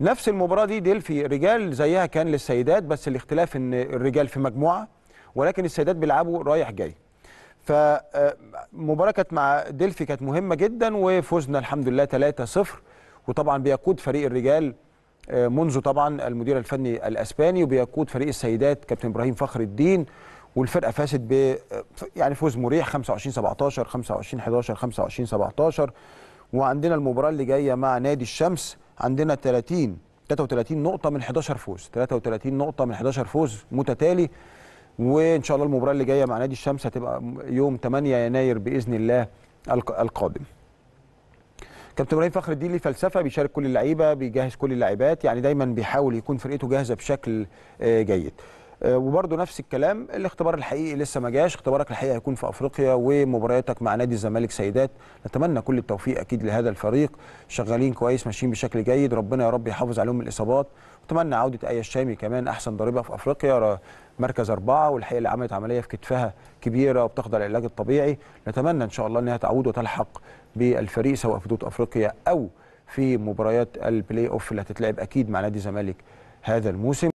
نفس المباراه دي ديلفي رجال زيها كان للسيدات بس الاختلاف ان الرجال في مجموعه ولكن السيدات بيلعبوا رايح جاي فمباراه آه، كانت مع ديلفي كانت مهمه جدا وفوزنا الحمد لله 3-0 وطبعا بيقود فريق الرجال آه، منذ طبعا المدير الفني الاسباني وبيقود فريق السيدات كابتن ابراهيم فخر الدين والفرقه فازت ب آه، يعني فوز مريح 25 17 25 11 25 17 وعندنا المباراه اللي جايه مع نادي الشمس عندنا 30 33 نقطة من 11 فوز 33 نقطة من 11 فوز متتالي وإن شاء الله المباراة اللي جاية مع نادي الشمس هتبقى يوم 8 يناير بإذن الله القادم كابتن ابراهيم فخر الدين ليه فلسفه بيشارك كل اللعيبه بيجهز كل اللاعبات يعني دايما بيحاول يكون فرقته جاهزه بشكل آه، جيد آه، وبرده نفس الكلام الاختبار الحقيقي لسه ما جاش اختبارك الحقيقي هيكون في افريقيا ومبارياتك مع نادي الزمالك سيدات نتمنى كل التوفيق اكيد لهذا الفريق شغالين كويس ماشيين بشكل جيد ربنا يا رب يحافظ عليهم من الاصابات نتمنى عوده اي الشامي كمان احسن ضريبه في افريقيا مركز اربعه والحقيقه اللي عملت عمليه في كتفها كبيره وبتخضع للعلاج الطبيعي نتمنى ان شاء الله انها تعود وتلحق بالفريق سواء في دوت افريقيا او في مباريات البلاي اوف اللي هتتلعب اكيد مع نادي الزمالك هذا الموسم